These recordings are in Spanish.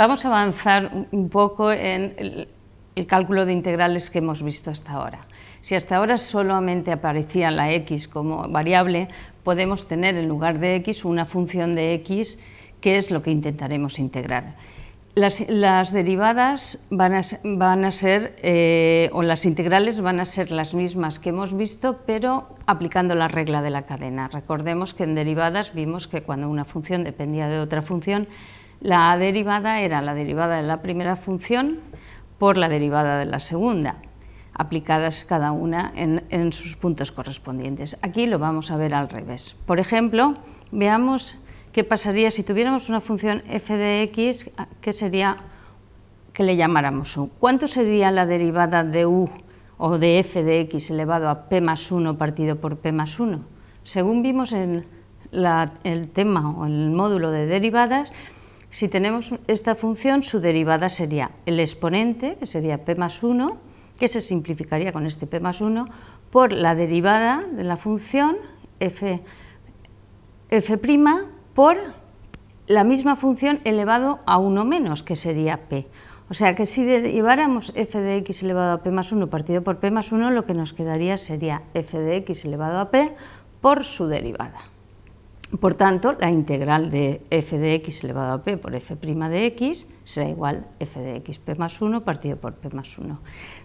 Vamos a avanzar un poco en el, cálculo de integrales que hemos visto hasta ahora. Si hasta ahora solamente aparecía la x como variable, podemos tener en lugar de x una función de x, que es lo que intentaremos integrar. Las, derivadas van a, ser, eh, o las integrales van a ser las mismas que hemos visto, pero aplicando la regla de la cadena. Recordemos que en derivadas vimos que cuando una función dependía de otra función, la derivada era la derivada de la primera función por la derivada de la segunda, aplicadas cada una en, sus puntos correspondientes. Aquí lo vamos a ver al revés. Por ejemplo, veamos qué pasaría si tuviéramos una función f de x que sería que le llamáramos u. ¿Cuánto sería la derivada de u o de f de x elevado a p más 1 partido por p más 1? Según vimos en el tema o en el módulo de derivadas, si tenemos esta función, su derivada sería el exponente, que sería p más 1, que se simplificaría con este p más 1, por la derivada de la función f, f' por la misma función elevado a 1 menos, que sería p. O sea que si deriváramos f de x elevado a p más 1 partido por p más 1, lo que nos quedaría sería f de x elevado a p por su derivada. Por tanto, la integral de f de x elevado a p por f' de x será igual a f de x p más 1 partido por p más 1.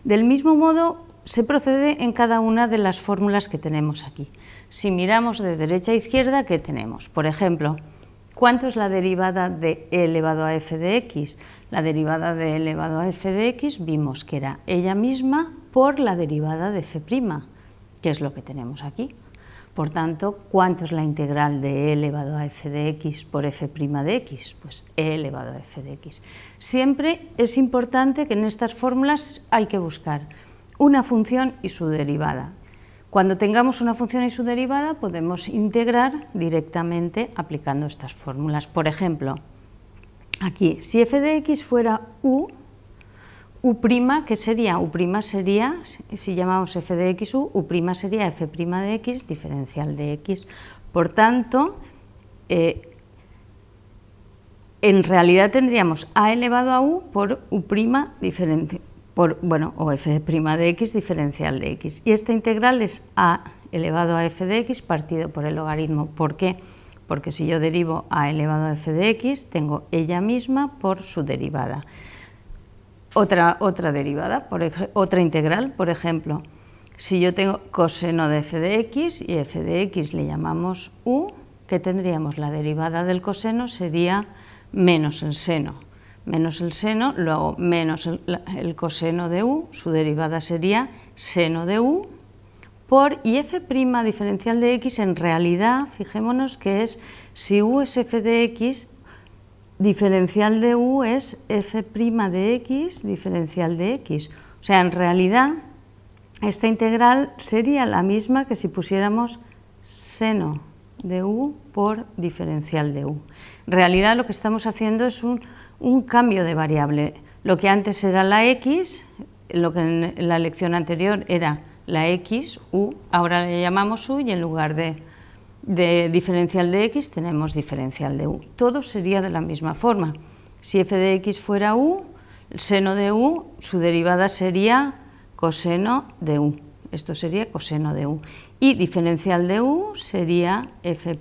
Del mismo modo, se procede en cada una de las fórmulas que tenemos aquí. Si miramos de derecha a izquierda, ¿qué tenemos? Por ejemplo, ¿cuánto es la derivada de e elevado a f de x? La derivada de e elevado a f de x vimos que era ella misma por la derivada de f', que es lo que tenemos aquí. Por tanto, ¿cuánto es la integral de e elevado a f de x por f' de x? Pues e elevado a f de x. Siempre es importante que en estas fórmulas hay que buscar una función y su derivada. Cuando tengamos una función y su derivada podemos integrar directamente aplicando estas fórmulas. Por ejemplo, aquí, si f de x fuera u, U', que sería, U' sería, si llamamos f de x, u, U' sería f' de x, diferencial de x. Por tanto, eh, en realidad tendríamos a elevado a u por u' por, bueno, o f' de x diferencial de x. Y esta integral es a elevado a f de x partido por el logaritmo. ¿Por qué? Porque si yo derivo a elevado a f de x, tengo ella misma por su derivada otra, derivada, otra integral, por ejemplo. Si yo tengo coseno de f de x y f de x le llamamos u, que tendríamos la derivada del coseno sería menos el seno. Menos el seno, luego menos el, el coseno de u, su derivada sería seno de u por y f' diferencial de x en realidad, fijémonos que es si u es f de x, diferencial de u es f' de x diferencial de x. O sea, en realidad, esta integral sería la misma que si pusiéramos seno de u por diferencial de u. En realidad lo que estamos haciendo es un, un cambio de variable. Lo que antes era la x, lo que en la lección anterior era la x, u, ahora le llamamos u y en lugar de de diferencial de x tenemos diferencial de u. Todo sería de la misma forma. Si f de x fuera u, el seno de u, su derivada sería coseno de u. Esto sería coseno de u. Y diferencial de u sería f'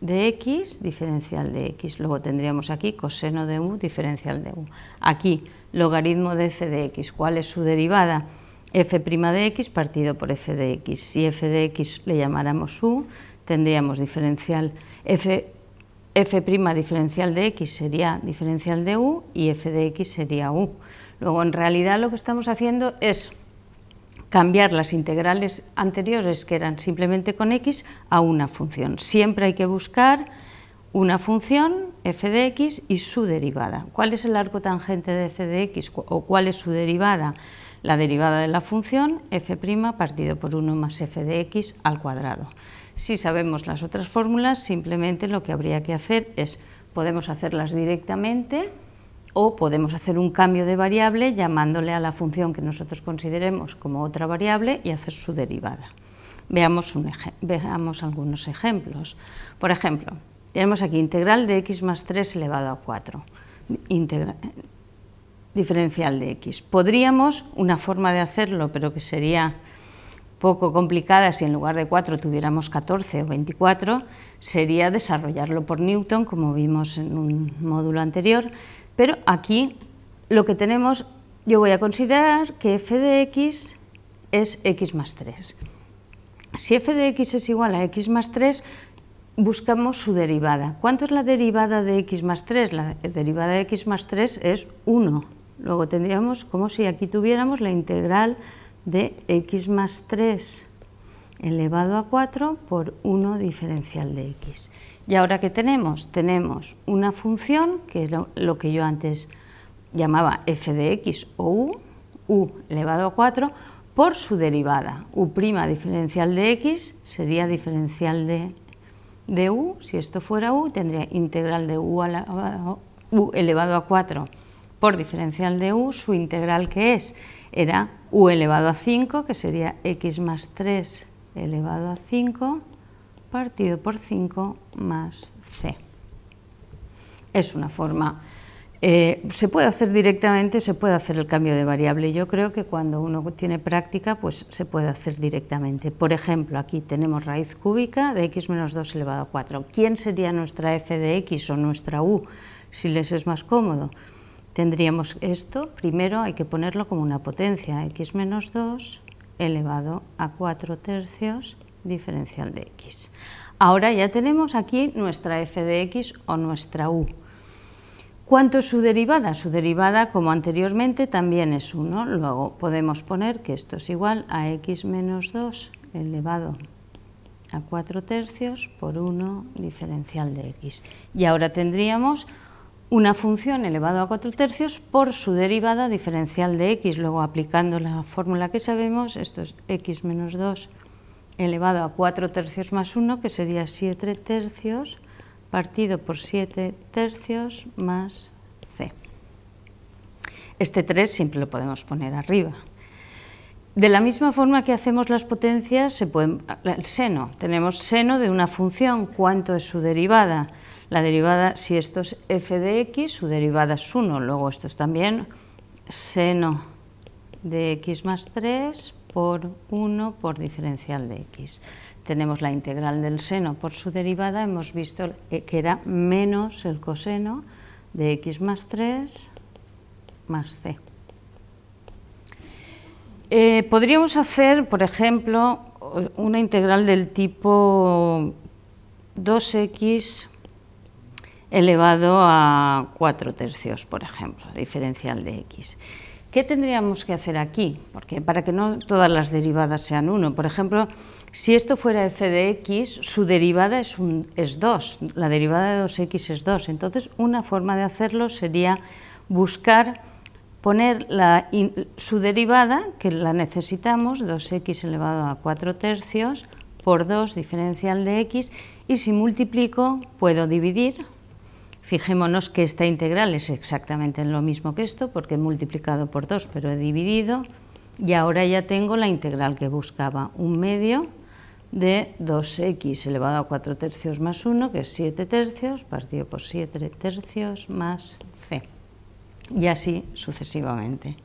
de x, diferencial de x. Luego tendríamos aquí coseno de u, diferencial de u. Aquí, logaritmo de f de x. ¿Cuál es su derivada? f' de x partido por f de x. Si f de x le llamáramos u, tendríamos diferencial f, f' diferencial de x sería diferencial de u y f de x sería u. Luego, en realidad lo que estamos haciendo es cambiar las integrales anteriores que eran simplemente con x a una función. Siempre hay que buscar una función f de x y su derivada. ¿Cuál es el arco tangente de f de x o cuál es su derivada? La derivada de la función f' partido por 1 más f de x al cuadrado. Si sabemos las otras fórmulas, simplemente lo que habría que hacer es, podemos hacerlas directamente o podemos hacer un cambio de variable llamándole a la función que nosotros consideremos como otra variable y hacer su derivada. Veamos, algunos ejemplos. Por ejemplo, tenemos aquí integral de x más 3 elevado a 4. diferencial de x. Podríamos, una forma de hacerlo, pero que sería poco complicada, si en lugar de 4 tuviéramos 14 o 24, sería desarrollarlo por Newton, como vimos en un módulo anterior, pero aquí lo que tenemos, yo voy a considerar que f de x es x más 3. Si f de x es igual a x más 3, buscamos su derivada. ¿Cuánto es la derivada de x más 3? La derivada de x más 3 es 1. Luego tendríamos, como si aquí tuviéramos la integral de x más 3 elevado a 4 por 1 diferencial de x. Y ahora que tenemos, tenemos una función que es lo, que yo antes llamaba f de x o u, u elevado a 4, por su derivada. u' diferencial de x sería diferencial de, de u, si esto fuera u, tendría integral de u, a u elevado a 4 por diferencial de u, su integral que es era u elevado a 5, que sería x más 3 elevado a 5 partido por 5 más c. Es una forma... Eh, se puede hacer directamente, se puede hacer el cambio de variable. Yo creo que cuando uno tiene práctica, pues se puede hacer directamente. Por ejemplo, aquí tenemos raíz cúbica de x menos 2 elevado a 4. ¿Quién sería nuestra f de x o nuestra u, si les es más cómodo? Tendríamos esto, primero hay que ponerlo como una potencia, x menos 2 elevado a 4 tercios diferencial de x. Ahora ya tenemos aquí nuestra f de x o nuestra u. ¿Cuánto es su derivada? Su derivada, como anteriormente, también es 1. Luego podemos poner que esto es igual a x menos 2 elevado a 4 tercios por 1 diferencial de x. Y ahora tendríamos una función elevado a 4 tercios por su derivada diferencial de x. Luego aplicando la fórmula que sabemos, esto es x menos 2 elevado a 4 tercios más 1, que sería 7 tercios, partido por 7 tercios más c. Este 3 siempre lo podemos poner arriba. De la misma forma que hacemos las potencias, se pueden, el seno, tenemos seno de una función, ¿cuánto es su derivada? La derivada, si esto es f de x, su derivada es 1. Luego esto es también seno de x más 3 por 1 por diferencial de x. Tenemos la integral del seno por su derivada, hemos visto que era menos el coseno de x más 3 más c. Eh, podríamos hacer, por ejemplo, una integral del tipo 2x elevado a 4 tercios, por ejemplo, diferencial de x. ¿Qué tendríamos que hacer aquí? Porque para que no todas las derivadas sean 1. Por ejemplo, si esto fuera f de x, su derivada es, un, es 2, la derivada de 2x es 2. Entonces, una forma de hacerlo sería buscar poner su derivada, que la necesitamos, 2x elevado a 4 tercios, por 2 diferencial de x, y si multiplico puedo dividir Fijémonos que esta integral es exactamente lo mismo que esto, porque he multiplicado por 2, pero he dividido, y ahora ya tengo la integral que buscaba, un medio de 2x elevado a 4 tercios más 1, que es 7 tercios, partido por 7 tercios más c, y así sucesivamente.